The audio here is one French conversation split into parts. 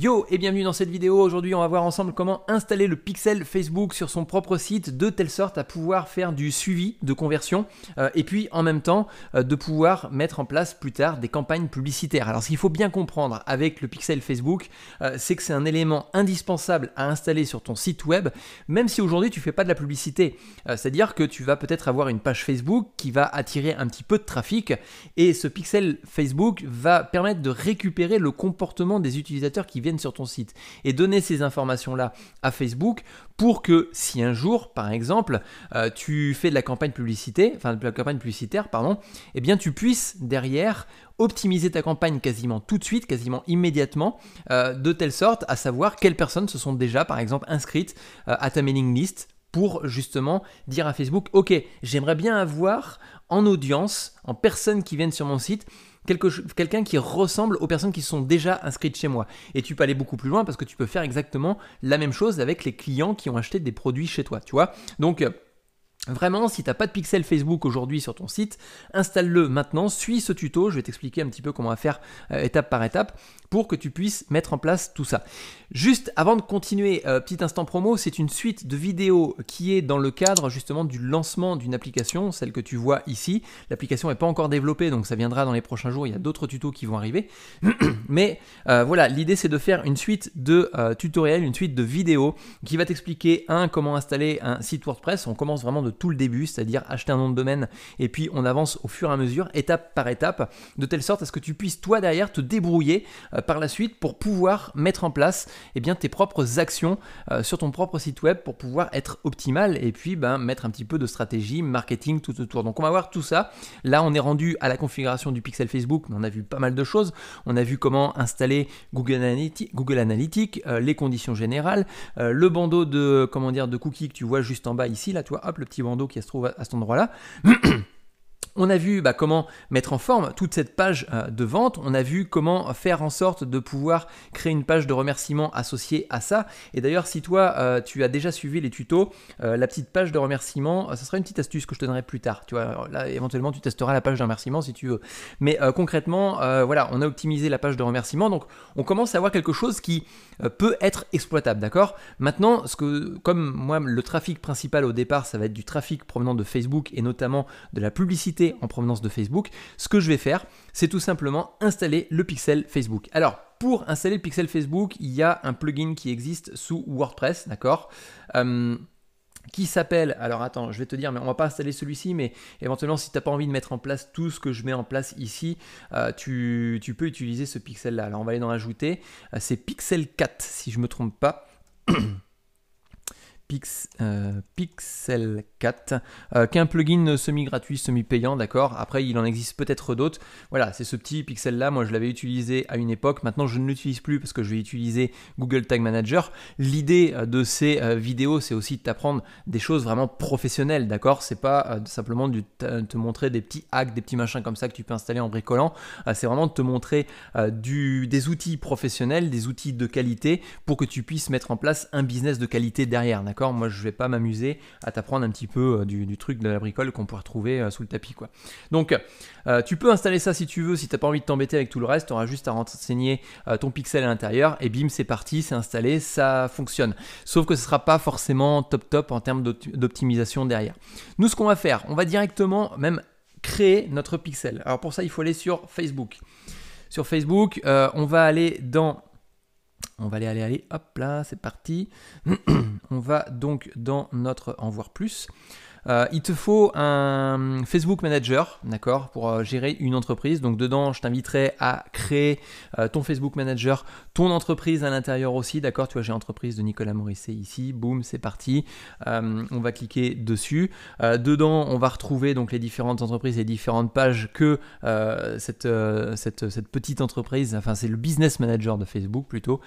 Yo et bienvenue dans cette vidéo. Aujourd'hui, on va voir ensemble comment installer le pixel Facebook sur son propre site de telle sorte à pouvoir faire du suivi de conversion euh, et puis en même temps euh, de pouvoir mettre en place plus tard des campagnes publicitaires. Alors, ce qu'il faut bien comprendre avec le pixel Facebook, euh, c'est que c'est un élément indispensable à installer sur ton site web, même si aujourd'hui tu fais pas de la publicité. C'est-à-dire que tu vas peut-être avoir une page Facebook qui va attirer un petit peu de trafic et ce pixel Facebook va permettre de récupérer le comportement des utilisateurs qui viennent sur ton site. Et donner ces informations-là à Facebook pour que si un jour, par exemple, euh, tu fais de la campagne publicitaire enfin de la campagne publicitaire, pardon, eh bien tu puisses derrière optimiser ta campagne quasiment tout de suite, quasiment immédiatement, euh, de telle sorte à savoir quelles personnes se sont déjà, par exemple, inscrites euh, à ta mailing list pour justement dire à Facebook, ok, j'aimerais bien avoir en audience, en personnes qui viennent sur mon site, quelqu'un qui ressemble aux personnes qui sont déjà inscrites chez moi. Et tu peux aller beaucoup plus loin parce que tu peux faire exactement la même chose avec les clients qui ont acheté des produits chez toi, tu vois. Donc, euh, Vraiment, si tu n'as pas de pixel Facebook aujourd'hui sur ton site, installe-le maintenant, suis ce tuto, je vais t'expliquer un petit peu comment faire euh, étape par étape pour que tu puisses mettre en place tout ça. Juste avant de continuer, euh, petit instant promo, c'est une suite de vidéos qui est dans le cadre justement du lancement d'une application, celle que tu vois ici. L'application n'est pas encore développée, donc ça viendra dans les prochains jours, il y a d'autres tutos qui vont arriver. Mais euh, voilà, l'idée c'est de faire une suite de tutoriels, une suite de vidéos qui va t'expliquer, un, comment installer un site WordPress, on commence vraiment de tout le début, c'est-à-dire acheter un nom de domaine et puis on avance au fur et à mesure, étape par étape, de telle sorte à ce que tu puisses toi derrière te débrouiller euh, par la suite pour pouvoir mettre en place et eh bien, tes propres actions euh, sur ton propre site web pour pouvoir être optimal et puis ben, mettre un petit peu de stratégie, marketing tout autour. Donc on va voir tout ça. Là on est rendu à la configuration du pixel Facebook, on a vu pas mal de choses. On a vu comment installer Google, Analytics, Google Analytics euh, les conditions générales, le bandeau de, comment dire, de cookies que tu vois juste en bas ici, là toi, hop, le petit qui se trouve à cet endroit-là. On a vu bah, comment mettre en forme toute cette page euh, de vente, on a vu comment faire en sorte de pouvoir créer une page de remerciement associée à ça. Et d'ailleurs, si toi, euh, tu as déjà suivi les tutos, euh, la petite page de remerciement, ça sera une petite astuce que je te donnerai plus tard. Tu vois, là, éventuellement, tu testeras la page de remerciement si tu veux. Mais concrètement, voilà, on a optimisé la page de remerciement, donc on commence à avoir quelque chose qui peut être exploitable, d'accord Maintenant, ce que, comme moi, le trafic principal au départ, ça va être du trafic provenant de Facebook et notamment de la publicité en provenance de Facebook, ce que je vais faire, c'est tout simplement installer le pixel Facebook. Alors, pour installer le pixel Facebook, il y a un plugin qui existe sous WordPress, d'accord euh, qui s'appelle, alors attends, je vais te dire, mais on va pas installer celui-ci, mais éventuellement si tu n'as pas envie de mettre en place tout ce que je mets en place ici, euh, tu, peux utiliser ce pixel-là. Alors on va aller dans Ajouter, euh, c'est Pixel 4 si je me trompe pas. Euh, Pixel 4, euh, qu'un plugin semi-gratuit, semi-payant, d'accord Après, il en existe peut-être d'autres. Voilà, c'est ce petit Pixel-là, moi je l'avais utilisé à une époque, maintenant je ne l'utilise plus parce que je vais utiliser Google Tag Manager. L'idée euh, de ces vidéos, c'est aussi de t'apprendre des choses vraiment professionnelles, d'accord C'est pas simplement de te montrer des petits hacks, des petits machins comme ça que tu peux installer en bricolant, c'est vraiment de te montrer des outils professionnels, des outils de qualité pour que tu puisses mettre en place un business de qualité derrière, d'accord moi, je vais pas m'amuser à t'apprendre un petit peu euh, du, truc de la bricole qu'on pourrait retrouver euh, sous le tapis. Quoi. Donc, euh, tu peux installer ça si tu veux, si t'as pas envie de t'embêter avec tout le reste, tu auras juste à renseigner ton pixel à l'intérieur et bim, c'est parti, c'est installé, ça fonctionne. Sauf que ce sera pas forcément top top en termes d'optimisation derrière. Nous, ce qu'on va faire, on va directement même créer notre pixel. Alors pour ça, il faut aller sur Facebook. Sur Facebook, on va aller dans on va aller, aller, aller, hop là, c'est parti. on va donc dans notre en voir plus. Euh, il te faut un Facebook Manager, d'accord, pour euh, gérer une entreprise. Donc dedans, je t'inviterai à créer euh, ton Facebook Manager entreprise à l'intérieur aussi, d'accord Tu vois, j'ai entreprise de Nicolas Morisset ici, boum, c'est parti. Euh, on va cliquer dessus. Euh, dedans, on va retrouver donc les différentes entreprises, les différentes pages que euh, cette, cette, petite entreprise, enfin c'est le business manager de Facebook plutôt,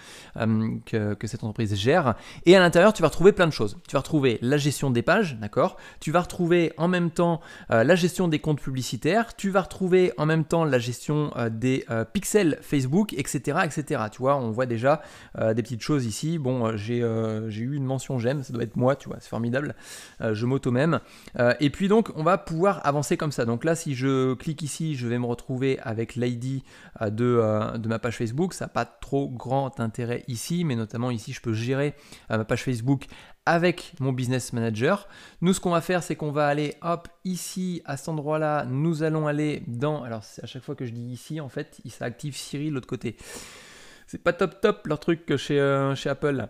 que, que, cette entreprise gère. Et à l'intérieur, tu vas retrouver plein de choses. Tu vas retrouver la gestion des pages, d'accord Tu vas retrouver en même temps la gestion des comptes publicitaires, tu vas retrouver en même temps la gestion des pixels Facebook, etc., etc. Tu vois, on voit déjà euh, des petites choses ici. Bon, euh, euh, j'ai eu une mention j'aime, ça doit être moi, tu vois, c'est formidable. je m'auto-même. et puis donc, on va pouvoir avancer comme ça. Donc là, si je clique ici, je vais me retrouver avec l'ID de, de ma page Facebook. Ça n'a pas trop grand intérêt ici, mais notamment ici, je peux gérer ma page Facebook avec mon business manager. Nous, ce qu'on va faire, c'est qu'on va aller hop ici à cet endroit-là. Nous allons aller dans. Alors, c'est à chaque fois que je dis ici, en fait, il active Siri de l'autre côté c'est pas top top leur truc chez, euh, chez Apple.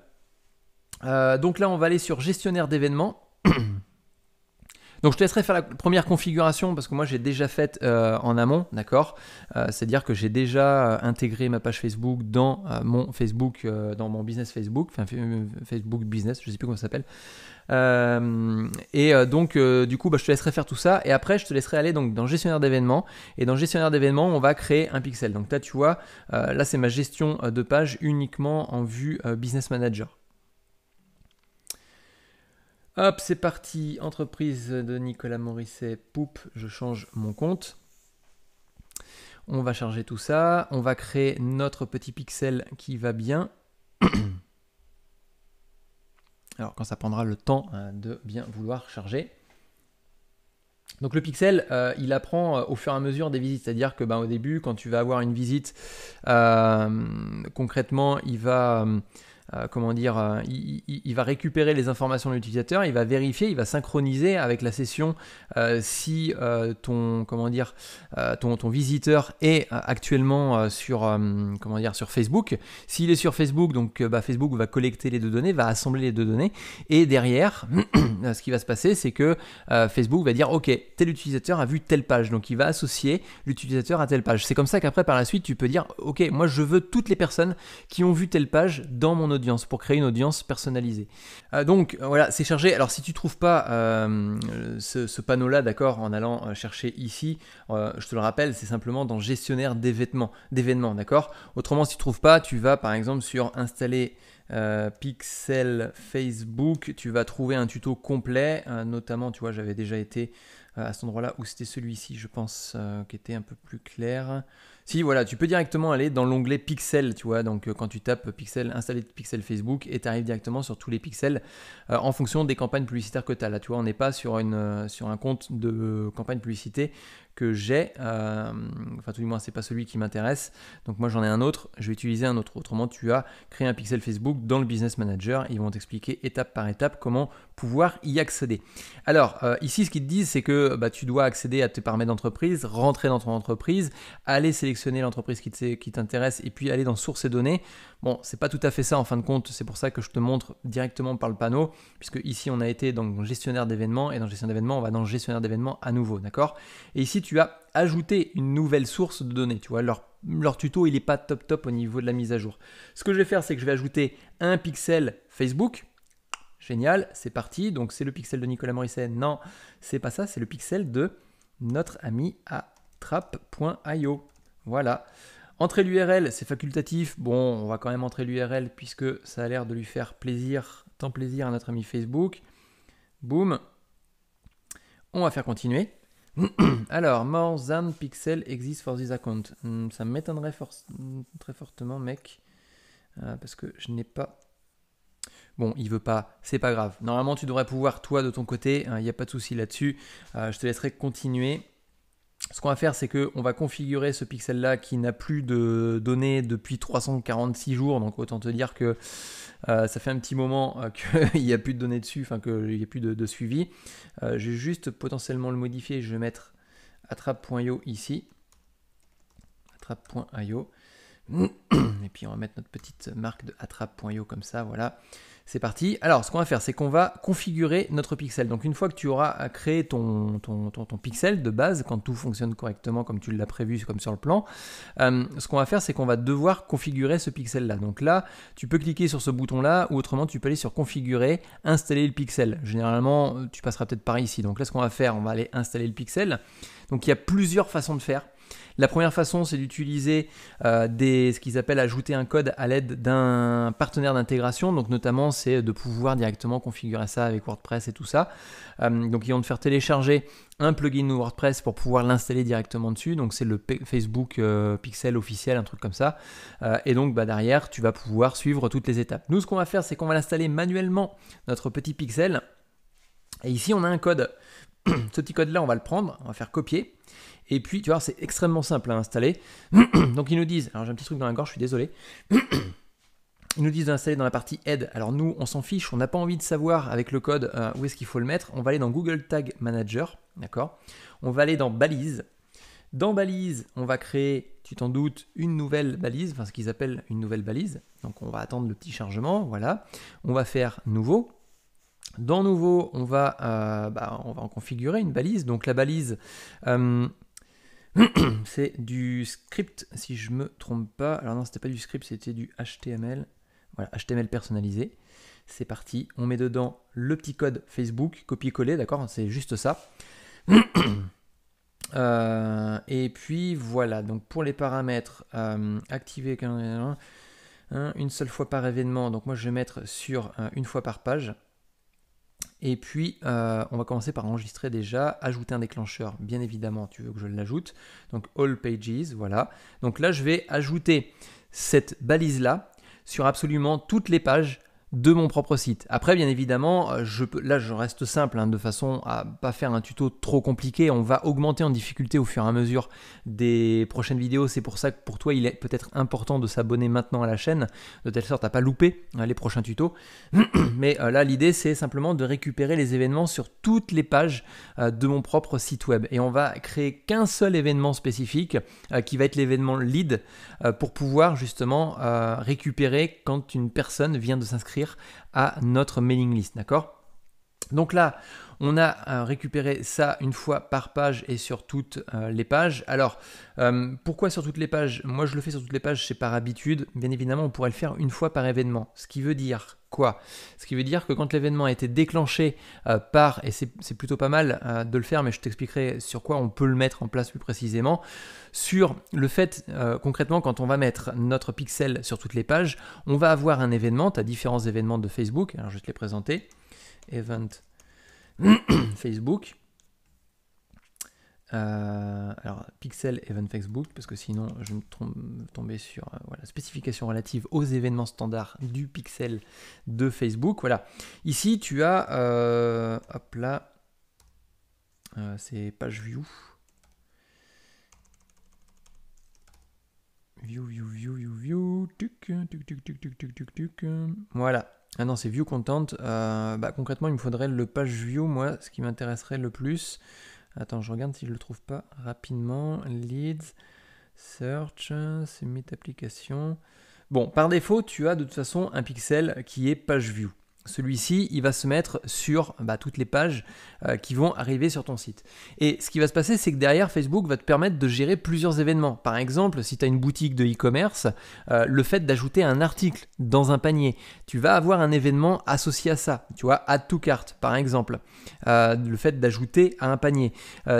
Euh, donc là, on va aller sur gestionnaire d'événements. Donc je te laisserai faire la première configuration parce que moi j'ai déjà fait euh, en amont, d'accord C'est-à-dire que j'ai déjà intégré ma page Facebook dans mon Facebook, dans mon business Facebook, enfin Facebook business, je sais plus comment ça s'appelle. Euh, et euh, donc, euh, du coup, bah, je te laisserai faire tout ça. Et après, je te laisserai aller donc, dans gestionnaire d'événements. Et dans gestionnaire d'événements, on va créer un pixel. Donc, là, tu vois, là, c'est ma gestion de page uniquement en vue business manager. Hop, c'est parti. Entreprise de Nicolas Morisset. Poup, je change mon compte. On va charger tout ça. On va créer notre petit pixel qui va bien. quand ça prendra le temps euh, de bien vouloir charger. Donc le pixel, euh, il apprend euh, au fur et à mesure des visites, c'est-à-dire que ben, au début, quand tu vas avoir une visite, concrètement, il va, euh, comment dire, euh, il, va récupérer les informations de l'utilisateur, il va vérifier, il va synchroniser avec la session euh, si ton, comment dire, ton, ton, visiteur est actuellement sur, comment dire, sur Facebook. S'il est sur Facebook, donc bah, Facebook va collecter les deux données, va assembler les deux données, et derrière, ce qui va se passer, c'est que Facebook va dire, ok, tel utilisateur a vu telle page, donc il va associer l'utilisateur à telle page. C'est comme ça qu'après, par la suite, tu peux dire, ok, moi je veux toutes les personnes qui ont vu telle page dans mon audience, pour créer une audience personnalisée. Euh, donc euh, voilà, c'est chargé. Alors si tu trouves pas euh, ce, panneau-là, d'accord, en allant chercher ici, je te le rappelle, c'est simplement dans gestionnaire d'événements, d'événements, d'accord. Autrement, si tu trouves pas, tu vas par exemple sur installer Pixel Facebook, tu vas trouver un tuto complet, notamment tu vois j'avais déjà été euh, à cet endroit-là où c'était celui-ci, je pense, euh, qui était un peu plus clair. Si, voilà, tu peux directement aller dans l'onglet pixel, tu vois. Donc, euh, quand tu tapes pixel, installer pixel Facebook, et tu arrives directement sur tous les pixels en fonction des campagnes publicitaires que tu as. Là, tu vois, on n'est pas sur, une, sur un compte de campagne publicité que j'ai, euh, enfin tout du moins c'est pas celui qui m'intéresse, donc moi j'en ai un autre, je vais utiliser un autre. Autrement tu as créé un pixel Facebook dans le Business Manager, ils vont t'expliquer étape par étape comment pouvoir y accéder. Alors euh, ici ce qu'ils te disent c'est que bah, tu dois accéder à tes paramètres d'entreprise, rentrer dans ton entreprise, aller sélectionner l'entreprise qui t'intéresse et puis aller dans sources et données. Bon c'est pas tout à fait ça en fin de compte, c'est pour ça que je te montre directement par le panneau, puisque ici on a été dans gestionnaire d'événements et dans gestionnaire d'événements on va dans gestionnaire d'événements à nouveau, d'accord Et ici tu tu as ajouté une nouvelle source de données. Tu vois, leur, leur tuto, il n'est pas top top au niveau de la mise à jour. Ce que je vais faire, c'est que je vais ajouter un pixel Facebook. Génial, c'est parti. Donc c'est le pixel de Nicolas Morisset. Non, c'est pas ça, c'est le pixel de notre ami à trap.io. Voilà. Entrer l'URL, c'est facultatif. Bon, on va quand même entrer l'URL puisque ça a l'air de lui faire plaisir, tant plaisir à notre ami Facebook. Boum. On va faire continuer. Alors, more than pixel exists for this account. Hmm, ça m'étonnerait très fortement, mec, euh, parce que je n'ai pas. Bon, il veut pas, c'est pas grave. Normalement, tu devrais pouvoir, toi, de ton côté, il hein, n'y a pas de souci là-dessus. Euh, je te laisserai continuer. Ce qu'on va faire, c'est qu'on va configurer ce pixel-là qui n'a plus de données depuis 346 jours. Donc, autant te dire que euh, ça fait un petit moment euh, qu'il n'y a plus de données dessus, enfin qu'il n'y a plus de, suivi. Euh, je vais juste potentiellement le modifier. Je vais mettre attrape.io ici. Attrape.io. Et puis on va mettre notre petite marque de attrape.io comme ça, voilà. C'est parti. Alors, ce qu'on va faire, c'est qu'on va configurer notre pixel. Donc, une fois que tu auras créé ton, ton, pixel de base, quand tout fonctionne correctement comme tu l'as prévu, comme sur le plan, euh, ce qu'on va faire, c'est qu'on va devoir configurer ce pixel-là. Donc là, tu peux cliquer sur ce bouton-là, ou autrement, tu peux aller sur Configurer, installer le pixel. Généralement, euh, tu passeras peut-être par ici. Donc là, ce qu'on va faire, on va aller installer le pixel. Donc, il y a plusieurs façons de faire. La première façon, c'est d'utiliser euh, ce qu'ils appellent ajouter un code à l'aide d'un partenaire d'intégration. Donc notamment, c'est de pouvoir directement configurer ça avec WordPress et tout ça. Euh, donc ils vont te faire télécharger un plugin WordPress pour pouvoir l'installer directement dessus. Donc c'est le Facebook euh, Pixel officiel, un truc comme ça. et donc bah, derrière, tu vas pouvoir suivre toutes les étapes. Nous, ce qu'on va faire, c'est qu'on va l'installer manuellement, notre petit Pixel. Et ici, on a un code. Ce petit code-là, on va le prendre, on va faire copier. Et puis, tu vois, c'est extrêmement simple à installer. Donc, ils nous disent, alors j'ai un petit truc dans la gorge, je suis désolé. Ils nous disent d'installer dans la partie aide. Alors nous, on s'en fiche, on n'a pas envie de savoir avec le code euh, où est-ce qu'il faut le mettre. On va aller dans Google Tag Manager, d'accord On va aller dans balise. Dans balise, on va créer, tu t'en doutes, une nouvelle balise, enfin ce qu'ils appellent une nouvelle balise. Donc on va attendre le petit chargement, voilà. On va faire nouveau. Dans nouveau, on va, euh, bah, on va en configurer une balise. Donc la balise, euh, C'est du script, si je me trompe pas. Alors non, c'était pas du script, c'était du HTML. Voilà, HTML personnalisé. C'est parti. On met dedans le petit code Facebook, copier-coller, d'accord C'est juste ça. Euh, et puis voilà, donc pour les paramètres, euh, activer une seule fois par événement. Donc moi je vais mettre sur euh, une fois par page. Et puis, euh, on va commencer par enregistrer déjà, ajouter un déclencheur. Bien évidemment, tu veux que je l'ajoute. Donc, All Pages, voilà. Donc là, je vais ajouter cette balise-là sur absolument toutes les pages de mon propre site. Après, bien évidemment, euh, je peux, là je reste simple, hein, de façon à pas faire un tuto trop compliqué. On va augmenter en difficulté au fur et à mesure des prochaines vidéos. C'est pour ça que pour toi, il est peut-être important de s'abonner maintenant à la chaîne, de telle sorte à pas louper euh, les prochains tutos. Mais euh, là, l'idée, c'est simplement de récupérer les événements sur toutes les pages de mon propre site web. Et on va créer qu'un seul événement spécifique, qui va être l'événement lead, pour pouvoir justement récupérer quand une personne vient de s'inscrire à notre mailing list, d'accord donc là, on a euh, récupéré ça une fois par page et sur toutes euh, les pages. Alors, euh, pourquoi sur toutes les pages Moi, je le fais sur toutes les pages, c'est par habitude. Bien évidemment, on pourrait le faire une fois par événement. Ce qui veut dire quoi. Ce qui veut dire que quand l'événement a été déclenché euh, par, et c'est plutôt pas mal euh, de le faire, mais je t'expliquerai sur quoi on peut le mettre en place plus précisément, sur le fait euh, concrètement quand on va mettre notre pixel sur toutes les pages, on va avoir un événement, tu as différents événements de Facebook, alors je vais te les présenter, event Facebook. Euh, alors Pixel Event Facebook, parce que sinon je me tomber sur la euh, voilà, spécification relative aux événements standards du Pixel de Facebook. Voilà. Ici tu as euh, hop là c'est page view. View, view, view, view, view, Voilà. Ah non, c'est view content. bah, concrètement, il me faudrait le page view, moi, ce qui m'intéresserait le plus. Attends, je regarde si je le trouve pas rapidement. Leads, search, submit application. Bon, par défaut, tu as de toute façon un pixel qui est page view celui-ci, il va se mettre sur bah, toutes les pages euh, qui vont arriver sur ton site. Et ce qui va se passer, c'est que derrière, Facebook va te permettre de gérer plusieurs événements. Par exemple, si tu as une boutique de e-commerce, euh, le fait d'ajouter un article dans un panier, tu vas avoir un événement associé à ça. Tu vois, add to cart, par exemple. Euh, le fait d'ajouter à un panier.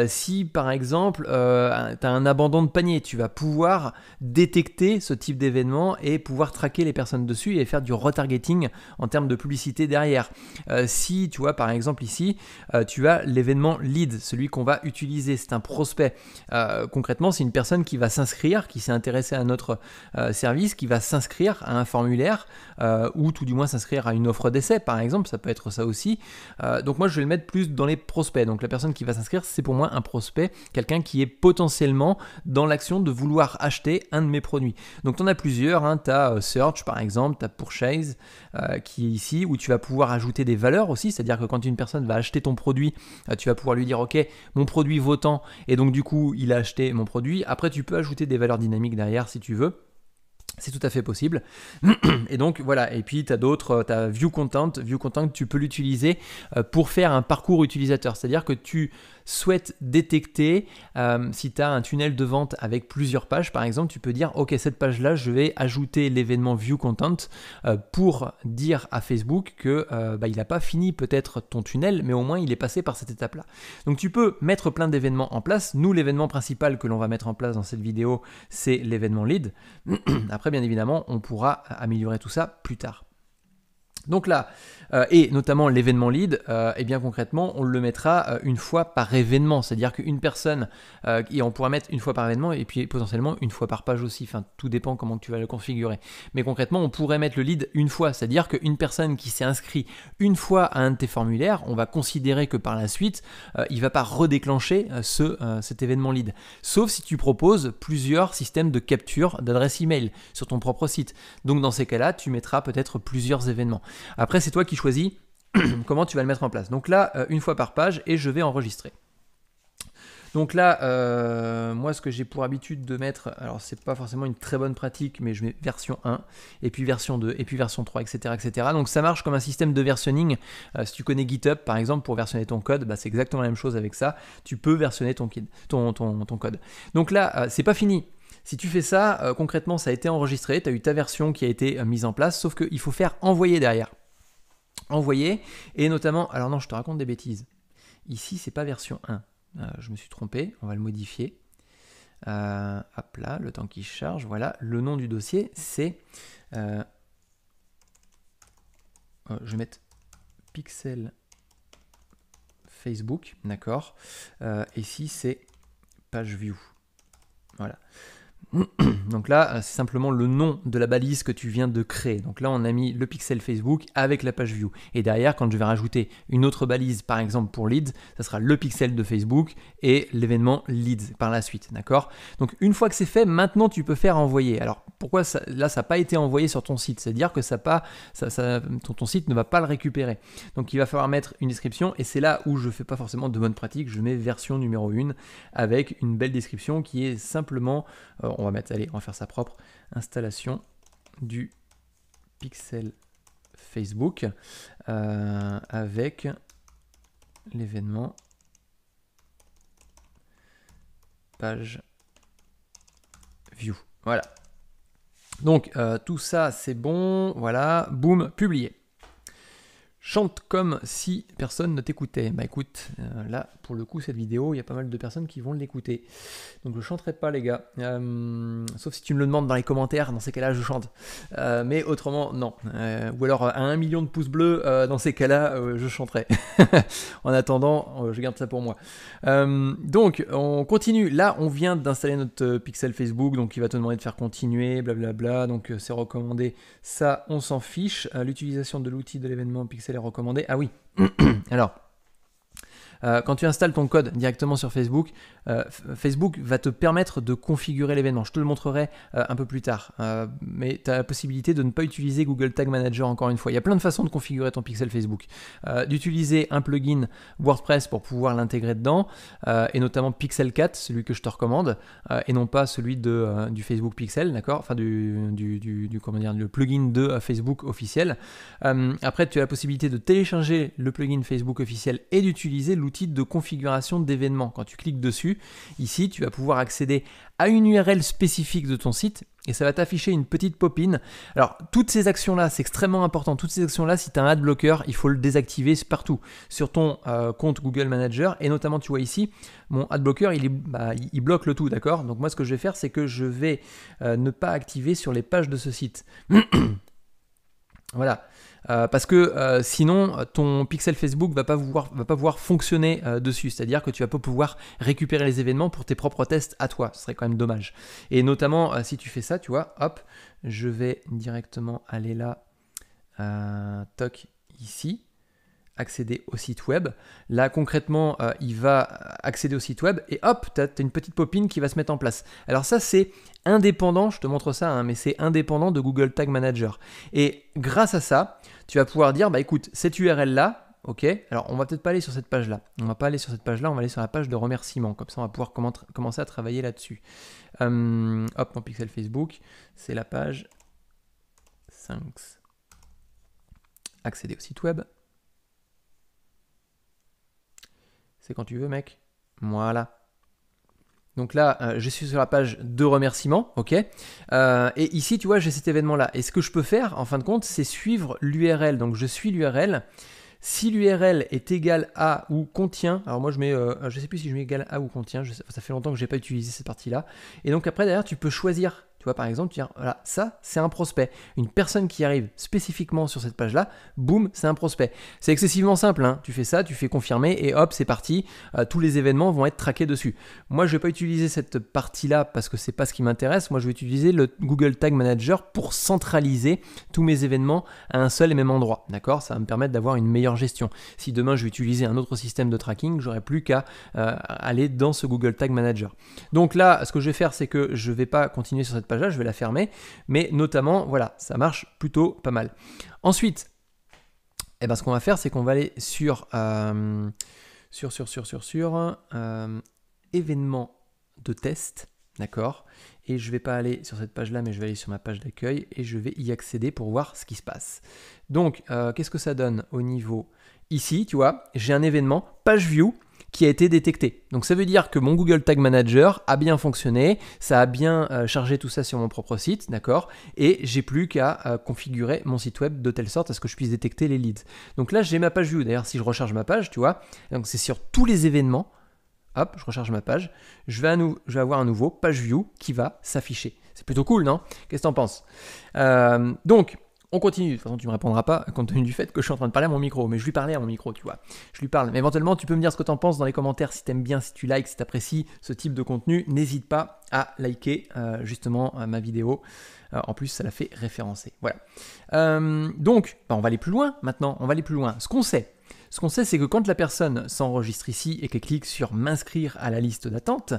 si, par exemple, tu as un abandon de panier, tu vas pouvoir détecter ce type d'événement et pouvoir traquer les personnes dessus et faire du retargeting en termes de publicité derrière. Euh, si tu vois par exemple ici, euh, tu as l'événement lead, celui qu'on va utiliser, c'est un prospect. Euh, concrètement, c'est une personne qui va s'inscrire, qui s'est intéressée à notre service, qui va s'inscrire à un formulaire ou tout du moins s'inscrire à une offre d'essai par exemple, ça peut être ça aussi. donc moi je vais le mettre plus dans les prospects. Donc la personne qui va s'inscrire, c'est pour moi un prospect, quelqu'un qui est potentiellement dans l'action de vouloir acheter un de mes produits. Donc tu en as plusieurs, hein. tu as Search par exemple, tu as Purchase qui est ici, où tu vas pouvoir ajouter des valeurs aussi, c'est-à-dire que quand une personne va acheter ton produit, euh, tu vas pouvoir lui dire ok, mon produit vaut tant, et donc du coup il a acheté mon produit. Après tu peux ajouter des valeurs dynamiques derrière si tu veux. C'est tout à fait possible. Et donc voilà, et puis tu as d'autres, euh, tu as View Content. View Content, tu peux l'utiliser euh, pour faire un parcours utilisateur. C'est-à-dire que tu souhaite détecter. Euh, si tu as un tunnel de vente avec plusieurs pages, par exemple, tu peux dire, OK, cette page-là, je vais ajouter l'événement View Content euh, pour dire à Facebook que euh, bah, il n'a pas fini peut-être ton tunnel, mais au moins il est passé par cette étape-là. Donc tu peux mettre plein d'événements en place. Nous, l'événement principal que l'on va mettre en place dans cette vidéo, c'est l'événement lead. Après, bien évidemment, on pourra améliorer tout ça plus tard. Donc là, euh, et notamment l'événement lead, et euh, eh bien concrètement, on le mettra euh, une fois par événement. C'est-à-dire qu'une personne, et on pourra mettre une fois par événement et puis potentiellement une fois par page aussi. Enfin, tout dépend comment tu vas le configurer. Mais concrètement, on pourrait mettre le lead une fois. C'est-à-dire qu'une personne qui s'est inscrite une fois à un de tes formulaires, on va considérer que par la suite, il ne va pas redéclencher ce, cet événement lead. Sauf si tu proposes plusieurs systèmes de capture d'adresse email sur ton propre site. Donc dans ces cas-là, tu mettras peut-être plusieurs événements. Après, c'est toi qui choisis comment tu vas le mettre en place. Donc là, euh, une fois par page, et je vais enregistrer. Donc là, euh, moi, ce que j'ai pour habitude de mettre, alors c'est pas forcément une très bonne pratique, mais je mets version 1, et puis version 2, et puis version 3, etc. etc. Donc ça marche comme un système de versionning. Euh, si tu connais GitHub, par exemple, pour versionner ton code, bah, c'est exactement la même chose avec ça. Tu peux versionner ton, code. Donc là, c'est pas fini. Si tu fais ça, euh, concrètement, ça a été enregistré, tu as eu ta version qui a été euh, mise en place, sauf qu'il faut faire envoyer derrière. Envoyer, et notamment, alors non, je te raconte des bêtises. Ici, c'est pas version 1. Euh, je me suis trompé, on va le modifier. hop là, le temps qui charge, voilà. Le nom du dossier, c'est. Oh, je vais mettre pixel Facebook, d'accord. et ici, c'est page view. Voilà. Donc là, euh, c'est simplement le nom de la balise que tu viens de créer. Donc là, on a mis le pixel Facebook avec la page view. Et derrière, quand je vais rajouter une autre balise, par exemple pour leads, ça sera le pixel de Facebook et l'événement leads par la suite. D'accord Donc une fois que c'est fait, maintenant tu peux faire envoyer. Alors pourquoi ça, là, ça n'a pas été envoyé sur ton site C'est-à-dire que ça pas, ça, ton, site ne va pas le récupérer. Donc il va falloir mettre une description. Et c'est là où je ne fais pas forcément de bonne pratique. Je mets version numéro 1 avec une belle description qui est simplement. Euh, euh, on va mettre, allez, on faire sa propre installation du pixel Facebook euh, avec l'événement page view. Voilà. Donc euh, tout ça c'est bon, voilà, boum, publié. Chante comme si personne ne t'écoutait. Bah écoute, là le coup, cette vidéo, il y a pas mal de personnes qui vont l'écouter. Donc je chanterai pas, les gars. Euh, sauf si tu me le demandes dans les commentaires, dans ces cas-là, je chante. Euh, mais autrement, non. Euh, ou alors à un million de pouces bleus, dans ces cas-là, je chanterai. en attendant, je garde ça pour moi. donc, on continue. Là, on vient d'installer notre pixel Facebook, donc il va te demander de faire continuer, blablabla. donc c'est recommandé. Ça, on s'en fiche. L'utilisation de l'outil de l'événement pixel est recommandé Ah oui. alors. Euh, quand tu installes ton code directement sur Facebook, euh, Facebook va te permettre de configurer l'événement. Je te le montrerai euh, un peu plus tard. mais tu as la possibilité de ne pas utiliser Google Tag Manager encore une fois. Il y a plein de façons de configurer ton pixel Facebook. D'utiliser un plugin WordPress pour pouvoir l'intégrer dedans, et notamment Pixel 4, celui que je te recommande, et non pas celui de, du Facebook Pixel, d'accord Enfin, du, du, du, du, comment dire, le plugin de Facebook officiel. après, tu as la possibilité de télécharger le plugin Facebook officiel et d'utiliser l'outil de configuration d'événements. Quand tu cliques dessus, ici, tu vas pouvoir accéder à une URL spécifique de ton site et ça va t'afficher une petite pop-in. Alors, toutes ces actions-là, c'est extrêmement important. Toutes ces actions-là, si tu as un ad blocker, il faut le désactiver partout sur ton euh, compte Google Manager. Et notamment, tu vois ici, mon ad blocker, bah, il, il bloque le tout, d'accord Donc, moi, ce que je vais faire, c'est que je vais euh, ne pas activer sur les pages de ce site. voilà. Euh, parce que euh, sinon, ton pixel Facebook va pas va pas pouvoir fonctionner euh, dessus. C'est-à-dire que tu vas pas pouvoir récupérer les événements pour tes propres tests à toi. Ce serait quand même dommage. Et notamment, si tu fais ça, tu vois, hop, je vais directement aller là, toc, ici accéder au site web. Là, concrètement, euh, il va accéder au site web et hop, tu as, une petite popine qui va se mettre en place. Alors ça, c'est indépendant, je te montre ça, hein, mais c'est indépendant de Google Tag Manager. Et grâce à ça, tu vas pouvoir dire, bah écoute, cette URL-là, ok, alors on va peut-être pas aller sur cette page-là, on va pas aller sur cette page-là, on va aller sur la page de remerciement, comme ça on va pouvoir commencer à travailler là-dessus. Euh, hop, mon pixel Facebook, c'est la page 5. Accéder au site web. C'est quand tu veux, mec. Voilà. Donc là, euh, je suis sur la page de remerciements, ok euh, Et ici, tu vois, j'ai cet événement-là. Et ce que je peux faire, en fin de compte, c'est suivre l'URL. Donc je suis l'URL. Si l'URL est égal à ou contient, alors moi je mets, euh, je sais plus si je mets égal à ou contient, ça fait longtemps que je n'ai pas utilisé cette partie-là. Et donc après, derrière, tu peux choisir tu vois, par exemple, tu dis voilà, ça, c'est un prospect. Une personne qui arrive spécifiquement sur cette page-là, boum, c'est un prospect. C'est excessivement simple. Hein. Tu fais ça, tu fais confirmer et hop, c'est parti. Euh, tous les événements vont être traqués dessus. Moi, je ne vais pas utiliser cette partie-là parce que c'est pas ce qui m'intéresse. Moi, je vais utiliser le Google Tag Manager pour centraliser tous mes événements à un seul et même endroit. D'accord Ça va me permettre d'avoir une meilleure gestion. Si demain, je vais utiliser un autre système de tracking, j'aurai plus qu'à euh, aller dans ce Google Tag Manager. Donc là, ce que je vais faire, c'est que je ne vais pas continuer sur cette là je vais la fermer. Mais notamment, voilà, ça marche plutôt pas mal. Ensuite, et eh ben, ce qu'on va faire, c'est qu'on va aller sur, euh, sur, sur, sur, sur, sur, euh, événements de test, d'accord et je vais pas aller sur cette page-là, mais je vais aller sur ma page d'accueil et je vais y accéder pour voir ce qui se passe. Donc, euh, qu'est-ce que ça donne au niveau ici, tu vois J'ai un événement, page view, a été détecté. Donc ça veut dire que mon Google Tag Manager a bien fonctionné, ça a bien euh, chargé tout ça sur mon propre site, d'accord Et j'ai plus qu'à euh, configurer mon site web de telle sorte à ce que je puisse détecter les leads. Donc là, j'ai ma page view. D'ailleurs, si je recharge ma page, tu vois, donc c'est sur tous les événements. Hop, je recharge ma page. Je vais, à nouveau je vais avoir un nouveau page view qui va s'afficher. C'est plutôt cool, non Qu'est-ce que t'en penses euh, Donc, on continue, de toute façon tu me répondras pas compte tenu du fait que je suis en train de parler à mon micro, mais je lui parlais à mon micro, tu vois. Je lui parle. Mais éventuellement tu peux me dire ce que tu en penses dans les commentaires, si t'aimes bien, si tu likes, si t'apprécies ce type de contenu, n'hésite pas à liker euh, justement euh, ma vidéo. Euh, en plus ça la fait référencer. Voilà. donc, bah, on va aller plus loin maintenant, on va aller plus loin. Ce qu'on sait, ce qu'on sait, c'est que quand la personne s'enregistre ici et qu'elle clique sur m'inscrire à la liste d'attente,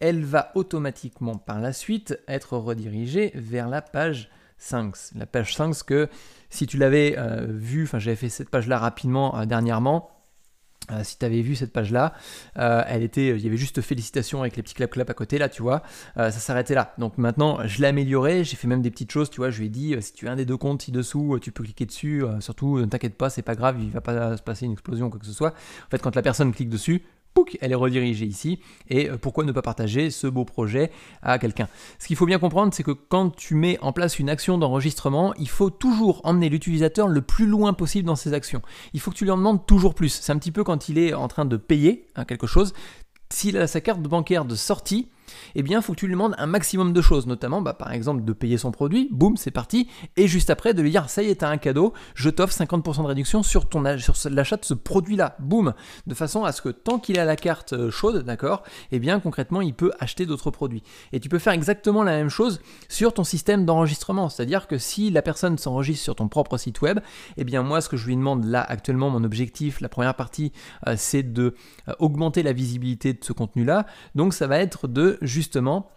elle va automatiquement par la suite être redirigée vers la page 5 La page 5, que si tu l'avais euh, vu enfin j'avais fait cette page-là rapidement euh, dernièrement. Euh, si tu avais vu cette page-là, elle était, il y avait juste félicitations avec les petits clap clap à côté là, tu vois, ça s'arrêtait là. Donc maintenant, je l'ai amélioré, j'ai fait même des petites choses, tu vois, je lui ai dit si tu as un des deux comptes ci-dessous, tu peux cliquer dessus. surtout, ne t'inquiète pas, c'est pas grave, il va pas se passer une explosion quoi que ce soit. En fait, quand la personne clique dessus, elle est redirigée ici. Et euh, pourquoi ne pas partager ce beau projet à quelqu'un Ce qu'il faut bien comprendre, c'est que quand tu mets en place une action d'enregistrement, il faut toujours emmener l'utilisateur le plus loin possible dans ses actions. Il faut que tu lui en demandes toujours plus. C'est un petit peu quand il est en train de payer hein, quelque chose. S'il a sa carte bancaire de sortie, et eh bien, il faut que tu lui demandes un maximum de choses, notamment, bah, par exemple, de payer son produit, boum, c'est parti, et juste après, de lui dire, ça y est, t'as un cadeau, je t'offre 50% de réduction sur, ton, sur l'achat de ce produit-là, boum, de façon à ce que tant qu'il a la carte euh, chaude, d'accord, et eh bien, concrètement, il peut acheter d'autres produits. Et tu peux faire exactement la même chose sur ton système d'enregistrement, c'est-à-dire que si la personne s'enregistre sur ton propre site web, et eh bien, moi, ce que je lui demande là, actuellement, mon objectif, la première partie, euh, c'est de euh, augmenter la visibilité de ce contenu-là, donc ça va être de justement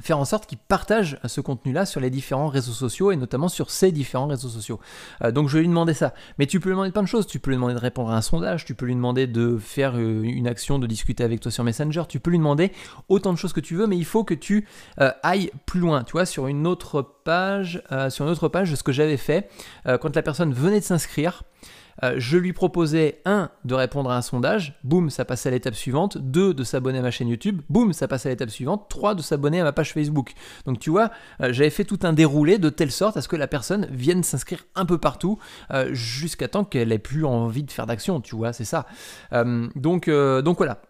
faire en sorte qu'il partage ce contenu-là sur les différents réseaux sociaux et notamment sur ces différents réseaux sociaux. Euh, donc je vais lui demander ça. Mais tu peux lui demander plein de choses. Tu peux lui demander de répondre à un sondage, tu peux lui demander de faire euh, une action, de discuter avec toi sur Messenger, tu peux lui demander autant de choses que tu veux, mais il faut que tu euh, ailles plus loin. Tu vois, sur une autre page, sur une autre page, ce que j'avais fait, quand la personne venait de s'inscrire, euh, je lui proposais, un, de répondre à un sondage, boum, ça passait à l'étape suivante, deux, de s'abonner à ma chaîne YouTube, boum, ça passe à l'étape suivante, trois, de s'abonner à ma page Facebook. Donc tu vois, euh, j'avais fait tout un déroulé de telle sorte à ce que la personne vienne s'inscrire un peu partout, euh, jusqu'à temps qu'elle ait plus envie de faire d'action, tu vois, c'est ça. donc, donc voilà,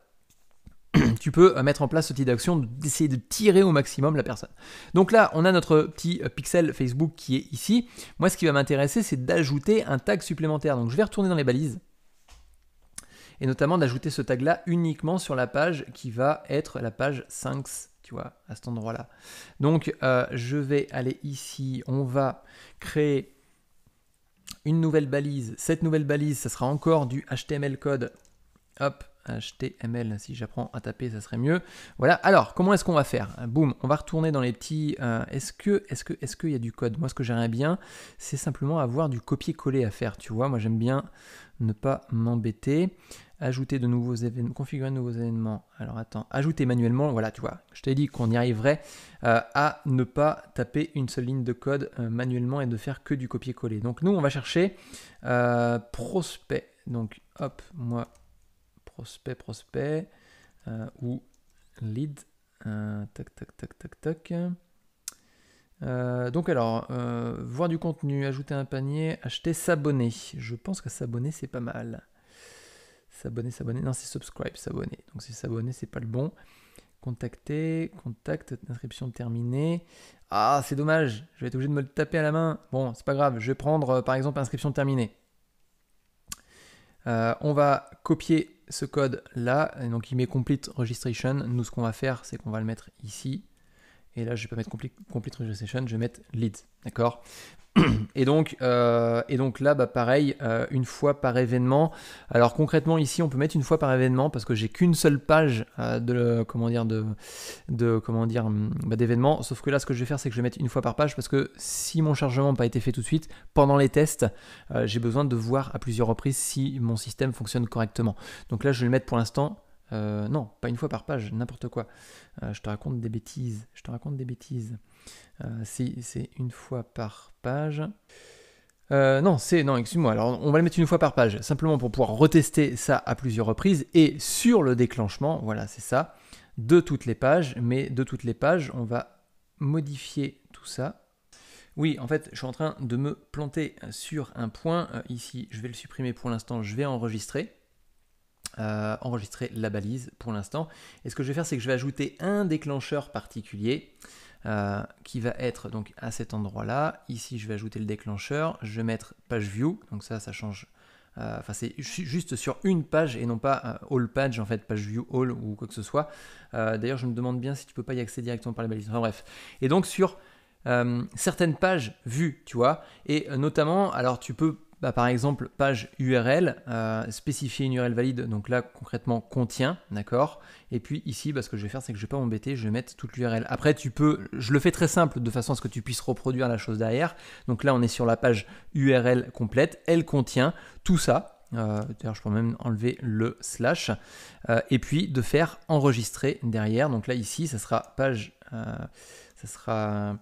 tu peux euh, mettre en place ce type d'action d'essayer de tirer au maximum la personne. Donc là, on a notre petit euh, pixel Facebook qui est ici. Moi, ce qui va m'intéresser, c'est d'ajouter un tag supplémentaire. Donc je vais retourner dans les balises et notamment d'ajouter ce tag là uniquement sur la page qui va être la page 5 tu vois à cet endroit là donc euh, je vais aller ici on va créer une nouvelle balise cette nouvelle balise ça sera encore du html code hop HTML. Si j'apprends à taper, ça serait mieux. Voilà. Alors, comment est-ce qu'on va faire Boum, on va retourner dans les petits. Euh, est-ce que, est-ce que, est-ce qu'il y a du code Moi, ce que j'aimerais bien, c'est simplement avoir du copier-coller à faire. Tu vois, moi, j'aime bien ne pas m'embêter. Ajouter de nouveaux événements, configurer de nouveaux événements. Alors attends, ajouter manuellement, voilà, tu vois, je t'ai dit qu'on y arriverait euh, à ne pas taper une seule ligne de code euh, manuellement et de faire que du copier-coller. Donc nous, on va chercher prospect. Donc hop, moi prospect, prospect, ou lead. tac, tac, tac, tac, tac. donc alors, voir du contenu, ajouter un panier, acheter, s'abonner. Je pense que s'abonner, c'est pas mal. S'abonner, s'abonner. Non, c'est subscribe, s'abonner. Donc si s'abonner, c'est pas le bon. Contacter, contact, inscription terminée. Ah, c'est dommage, je vais être obligé de me le taper à la main. Bon, c'est pas grave, je vais prendre par exemple inscription terminée. on va copier ce code là, donc il met complete registration. Nous, ce qu'on va faire, c'est qu'on va le mettre ici. Et là, je vais pas mettre complete, registration », je vais mettre lead. D'accord et donc, euh, et donc là, bah, pareil, euh, une fois par événement. Alors concrètement, ici, on peut mettre une fois par événement parce que j'ai qu'une seule page euh, de comment dire de, de comment dire bah, d'événements. Sauf que là, ce que je vais faire, c'est que je vais mettre une fois par page parce que si mon chargement n'a pas été fait tout de suite pendant les tests, j'ai besoin de voir à plusieurs reprises si mon système fonctionne correctement. Donc là, je vais le mettre pour l'instant euh, non, pas une fois par page, n'importe quoi. Euh, je te raconte des bêtises. Je te raconte des bêtises. Euh, si, c'est une fois par page. non, c'est non, excuse-moi. Alors, on va le mettre une fois par page, simplement pour pouvoir retester ça à plusieurs reprises et sur le déclenchement. Voilà, c'est ça. De toutes les pages, mais de toutes les pages, on va modifier tout ça. Oui, en fait, je suis en train de me planter sur un point ici. Je vais le supprimer pour l'instant. Je vais enregistrer. Euh, enregistrer la balise pour l'instant. Et ce que je vais faire, c'est que je vais ajouter un déclencheur particulier euh, qui va être donc à cet endroit-là. Ici, je vais ajouter le déclencheur. Je vais mettre page view. Donc ça, ça change. Euh, enfin, c'est juste sur une page et non pas all page, en fait, page view all ou quoi que ce soit. D'ailleurs, je me demande bien si tu peux pas y accéder directement par la balise. Enfin bref. Et donc sur certaines pages vues, tu vois, et notamment, alors tu peux bah, par exemple, page URL, euh, spécifier une URL valide, donc là concrètement contient, d'accord Et puis ici, bah, ce que je vais faire, c'est que je ne vais pas m'embêter, je vais mettre toute l'URL. Après, tu peux, je le fais très simple de façon à ce que tu puisses reproduire la chose derrière. Donc là, on est sur la page URL complète, elle contient tout ça, euh, D'ailleurs, je peux même enlever le slash. Euh, et puis de faire enregistrer derrière. Donc là, ici, ça sera page. ça sera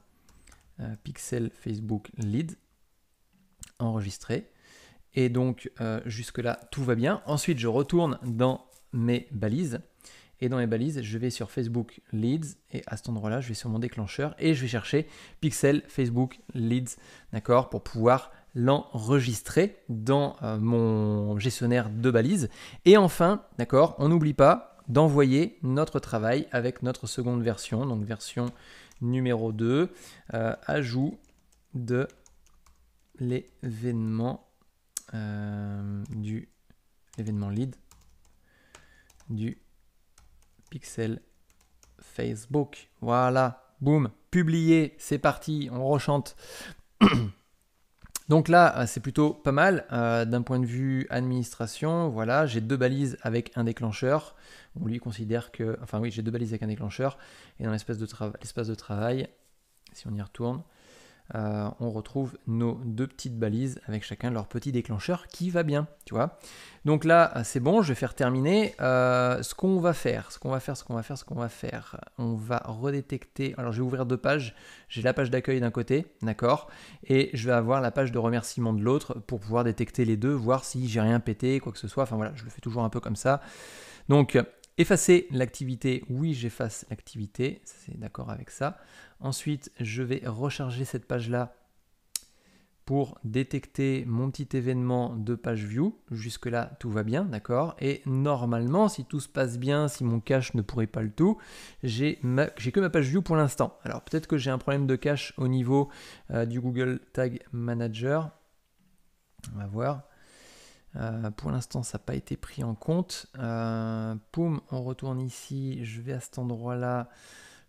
pixel Facebook lead enregistré. Et donc euh, jusque-là, tout va bien. Ensuite, je retourne dans mes balises. Et dans mes balises, je vais sur Facebook Leads. Et à cet endroit-là, je vais sur mon déclencheur et je vais chercher Pixel Facebook Leads, d'accord, pour pouvoir l'enregistrer dans euh, mon gestionnaire de balises. Et enfin, d'accord, on n'oublie pas d'envoyer notre travail avec notre seconde version, donc version numéro 2, euh, ajout de l'événement euh, du événement lead du pixel Facebook. Voilà, boum, publié, c'est parti, on rechante. Donc là, euh, c'est plutôt pas mal euh, d'un point de vue administration. Voilà, j'ai deux balises avec un déclencheur. On lui considère que, enfin oui, j'ai deux balises avec un déclencheur et dans l'espace de, l'espace de, travail, si on y retourne, euh, on retrouve nos deux petites balises avec chacun leur petit déclencheur qui va bien, tu vois. Donc là, euh, c'est bon, je vais faire terminer. Euh, ce qu'on va faire, ce qu'on va faire, ce qu'on va faire, ce qu'on va faire, on va redétecter. Alors je vais ouvrir deux pages. J'ai la page d'accueil d'un côté, d'accord, et je vais avoir la page de remerciement de l'autre pour pouvoir détecter les deux, voir si j'ai rien pété, quoi que ce soit. Enfin voilà, je le fais toujours un peu comme ça. Donc Effacer l'activité, oui j'efface l'activité, c'est d'accord avec ça. Ensuite, je vais recharger cette page-là pour détecter mon petit événement de page view. Jusque-là, tout va bien, d'accord Et normalement, si tout se passe bien, si mon cache ne pourrait pas le tout, j'ai que ma page view pour l'instant. Alors peut-être que j'ai un problème de cache au niveau euh, du Google Tag Manager. On va voir. Euh, pour l'instant, ça n'a pas été pris en compte. Euh, poum, on retourne ici. Je vais à cet endroit-là.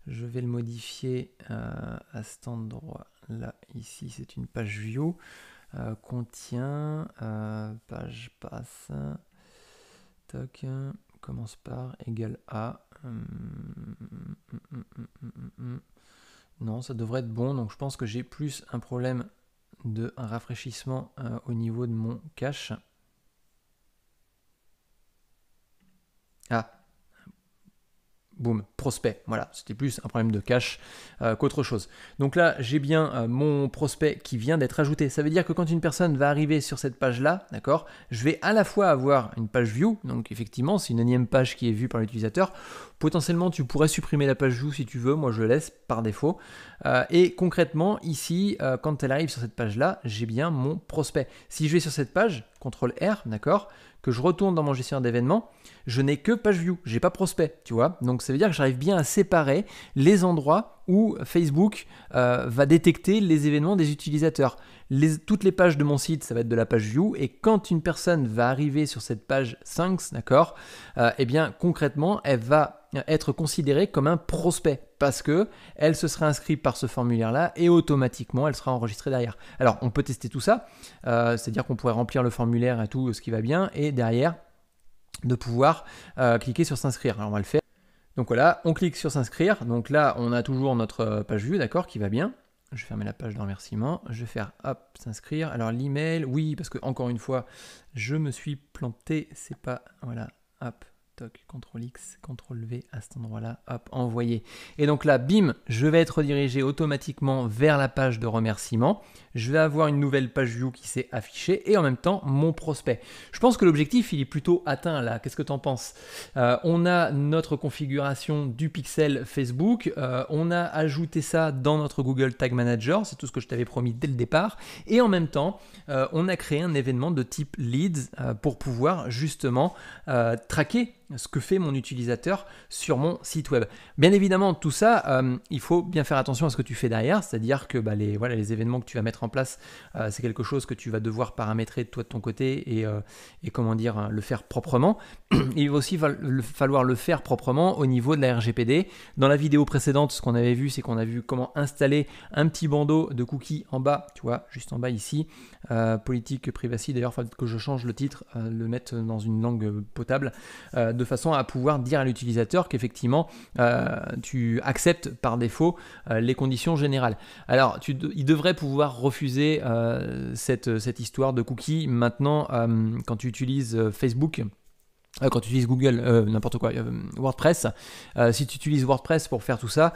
Je vais le modifier euh, à cet endroit-là. Ici, c'est une page view. contient page passe. Toc. Commence par égal à. Hum, non, ça devrait être bon. Donc, je pense que j'ai plus un problème de rafraîchissement au niveau de mon cache. Ah, boum, prospect. Voilà, c'était plus un problème de cache euh, qu'autre chose. Donc là, j'ai bien euh, mon prospect qui vient d'être ajouté. Ça veut dire que quand une personne va arriver sur cette page-là, d'accord, je vais à la fois avoir une page view, donc effectivement, c'est une énième page qui est vue par l'utilisateur. Potentiellement, tu pourrais supprimer la page view si tu veux, moi je laisse par défaut. Euh, et concrètement, ici, quand elle arrive sur cette page-là, j'ai bien mon prospect. Si je vais sur cette page, CTRL R, d'accord, que je retourne dans mon gestionnaire d'événements, je n'ai que page je j'ai pas prospect, tu vois. Donc ça veut dire que j'arrive bien à séparer les endroits où Facebook euh, va détecter les événements des utilisateurs. toutes les pages de mon site, ça va être de la page view, et quand une personne va arriver sur cette page 5, d'accord, euh, eh bien concrètement, elle va être considérée comme un prospect parce que elle se sera inscrite par ce formulaire-là et automatiquement elle sera enregistrée derrière. Alors on peut tester tout ça, euh, c'est-à-dire qu'on pourrait remplir le formulaire et tout ce qui va bien et derrière de pouvoir euh, cliquer sur s'inscrire. Alors on va le faire. Donc voilà, on clique sur s'inscrire. Donc là, on a toujours notre euh, page vue, d'accord, qui va bien. Je vais fermer la page de remerciement. Je vais faire hop, s'inscrire. Alors l'email, oui, parce que encore une fois, je me suis planté. C'est pas voilà, hop, donc, CTRL X, CTRL V à cet endroit-là, hop, envoyer. Et donc là, bim, je vais être redirigé automatiquement vers la page de remerciement. Je vais avoir une nouvelle page view qui s'est affichée et en même temps mon prospect. Je pense que l'objectif, il est plutôt atteint là. Qu'est-ce que tu en penses euh, On a notre configuration du pixel Facebook. Euh, on a ajouté ça dans notre Google Tag Manager. C'est tout ce que je t'avais promis dès le départ. Et en même temps, euh, on a créé un événement de type leads pour pouvoir justement traquer ce que fait mon utilisateur sur mon site web. Bien évidemment, tout ça, euh, il faut bien faire attention à ce que tu fais derrière, c'est-à-dire que bah, les, voilà, les événements que tu vas mettre en place, euh, c'est quelque chose que tu vas devoir paramétrer toi de ton côté et, euh, comment dire, le faire proprement. Il va aussi falloir le faire proprement au niveau de la RGPD. Dans la vidéo précédente, ce qu'on avait vu, c'est qu'on a vu comment installer un petit bandeau de cookies en bas, tu vois, juste en bas ici, politique privacy, d'ailleurs, il faut que je change le titre, le mettre dans une langue potable de façon à pouvoir dire à l'utilisateur qu'effectivement euh, tu acceptes par défaut euh, les conditions générales. Alors tu, il devrait pouvoir refuser euh, cette, cette, histoire de cookie maintenant quand tu utilises Facebook. Euh, quand tu utilises Google, euh, n'importe quoi, euh, WordPress, si tu utilises WordPress pour faire tout ça,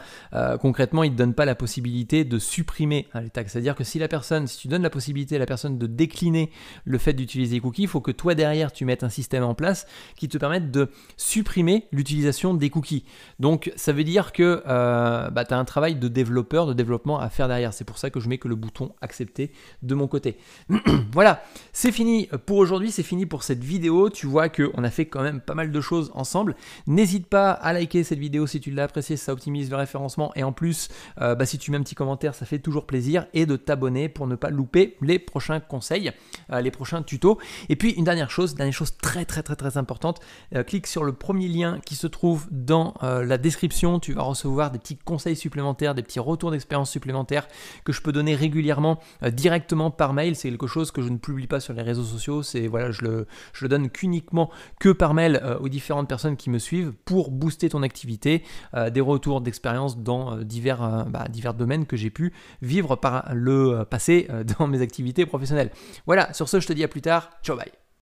concrètement, il ne te donne pas la possibilité de supprimer hein, les tags. C'est-à-dire que si la personne, si tu donnes la possibilité à la personne de décliner le fait d'utiliser les cookies, il faut que toi derrière, tu mettes un système en place qui te permette de supprimer l'utilisation des cookies. Donc, ça veut dire que bah, tu as un travail de développeur, de développement à faire derrière. C'est pour ça que je mets que le bouton accepter de mon côté. voilà, c'est fini pour aujourd'hui, c'est fini pour cette vidéo. Tu vois qu'on a fait quand même pas mal de choses ensemble. N'hésite pas à liker cette vidéo si tu l'as appréciée, ça optimise le référencement et en plus, euh, bah, si tu mets un petit commentaire, ça fait toujours plaisir et de t'abonner pour ne pas louper les prochains conseils, euh, les prochains tutos. Et puis une dernière chose, dernière chose très très très très importante, euh, clique sur le premier lien qui se trouve dans la description, tu vas recevoir des petits conseils supplémentaires, des petits retours d'expérience supplémentaires que je peux donner régulièrement directement par mail, c'est quelque chose que je ne publie pas sur les réseaux sociaux, c'est voilà, je le je le donne qu'uniquement que par mail euh, aux différentes personnes qui me suivent pour booster ton activité, euh, des retours d'expérience dans euh, divers, bah, divers domaines que j'ai pu vivre par le passé dans mes activités professionnelles. Voilà, sur ce, je te dis à plus tard. Ciao, bye.